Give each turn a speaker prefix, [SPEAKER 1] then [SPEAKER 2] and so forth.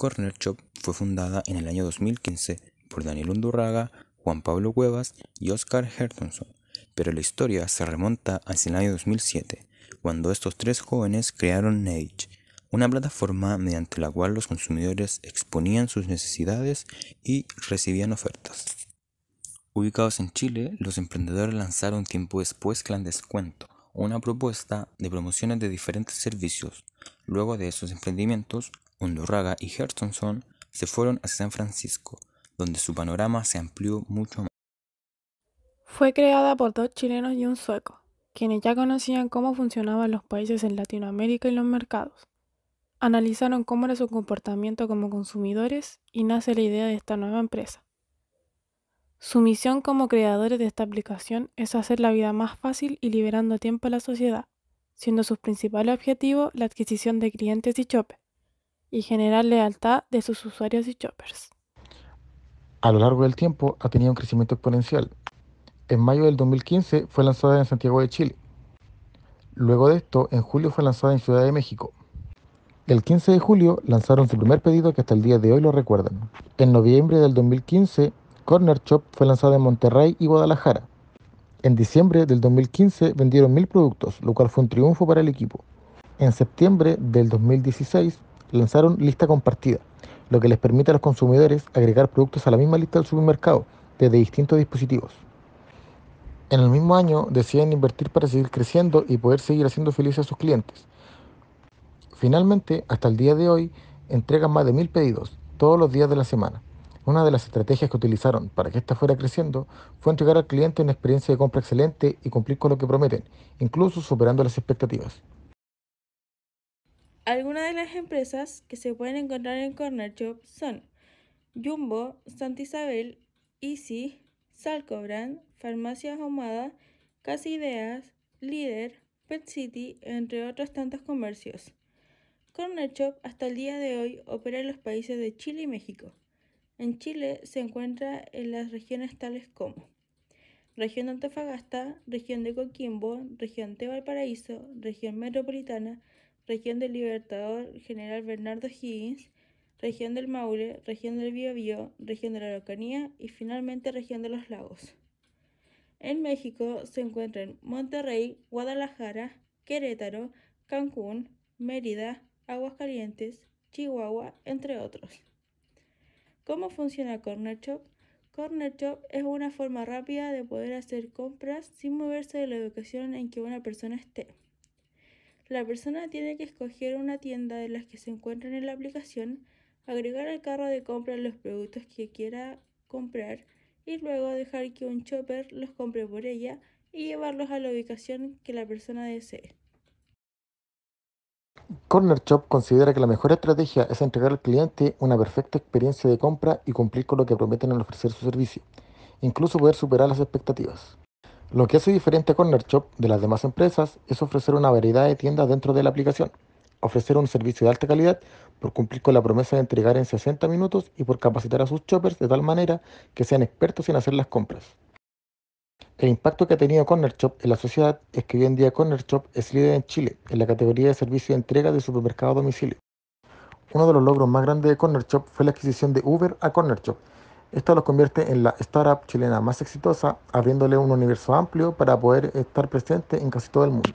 [SPEAKER 1] Corner Shop fue fundada en el año 2015 por Daniel Undurraga, Juan Pablo Cuevas y Oscar Hertonson, pero la historia se remonta hacia el año 2007, cuando estos tres jóvenes crearon NEIGE, una plataforma mediante la cual los consumidores exponían sus necesidades y recibían ofertas. Ubicados en Chile, los emprendedores lanzaron tiempo después clan descuento una propuesta de promociones de diferentes servicios. Luego de esos emprendimientos, Undurraga y Hertsonson se fueron a San Francisco, donde su panorama se amplió mucho más.
[SPEAKER 2] Fue creada por dos chilenos y un sueco, quienes ya conocían cómo funcionaban los países en Latinoamérica y los mercados. Analizaron cómo era su comportamiento como consumidores y nace la idea de esta nueva empresa. Su misión como creadores de esta aplicación es hacer la vida más fácil y liberando tiempo a la sociedad, siendo sus principales objetivos la adquisición de clientes y shoppers y generar lealtad de sus usuarios y shoppers.
[SPEAKER 3] A lo largo del tiempo ha tenido un crecimiento exponencial. En mayo del 2015 fue lanzada en Santiago de Chile. Luego de esto, en julio fue lanzada en Ciudad de México. El 15 de julio lanzaron su primer pedido que hasta el día de hoy lo recuerdan. En noviembre del 2015, Corner Shop fue lanzada en Monterrey y Guadalajara. En diciembre del 2015 vendieron mil productos, lo cual fue un triunfo para el equipo. En septiembre del 2016 lanzaron lista compartida, lo que les permite a los consumidores agregar productos a la misma lista del supermercado desde distintos dispositivos. En el mismo año deciden invertir para seguir creciendo y poder seguir haciendo felices a sus clientes. Finalmente, hasta el día de hoy, entregan más de mil pedidos todos los días de la semana. Una de las estrategias que utilizaron para que esta fuera creciendo fue entregar al cliente una experiencia de compra excelente y cumplir con lo que prometen, incluso superando las expectativas.
[SPEAKER 4] Algunas de las empresas que se pueden encontrar en Corner Shop son Jumbo, Santa Isabel, Easy, Salcobrand, Farmacias Ahumada, Casi Ideas, Líder, Pet City, entre otros tantos comercios. Corner Shop hasta el día de hoy opera en los países de Chile y México. En Chile se encuentra en las regiones tales como Región de Antofagasta, Región de Coquimbo, Región de Valparaíso, Región Metropolitana, Región del Libertador General Bernardo Higgins, Región del Maule, Región del Biobío, Región de la Araucanía y finalmente Región de los Lagos. En México se encuentran Monterrey, Guadalajara, Querétaro, Cancún, Mérida, Aguascalientes, Chihuahua, entre otros. ¿Cómo funciona Corner Shop? Corner Shop es una forma rápida de poder hacer compras sin moverse de la educación en que una persona esté. La persona tiene que escoger una tienda de las que se encuentran en la aplicación, agregar al carro de compra los productos que quiera comprar y luego dejar que un shopper los compre por ella y llevarlos a la ubicación que la persona desee.
[SPEAKER 3] Corner Shop considera que la mejor estrategia es entregar al cliente una perfecta experiencia de compra y cumplir con lo que prometen al ofrecer su servicio, incluso poder superar las expectativas. Lo que hace diferente a Corner Shop de las demás empresas es ofrecer una variedad de tiendas dentro de la aplicación, ofrecer un servicio de alta calidad por cumplir con la promesa de entregar en 60 minutos y por capacitar a sus shoppers de tal manera que sean expertos en hacer las compras. El impacto que ha tenido Corner Shop en la sociedad es que hoy en día Corner Shop es líder en Chile en la categoría de servicio de entrega de supermercado a domicilio. Uno de los logros más grandes de Corner Shop fue la adquisición de Uber a Corner Shop, esto los convierte en la startup chilena más exitosa, abriéndole un universo amplio para poder estar presente en casi todo el mundo.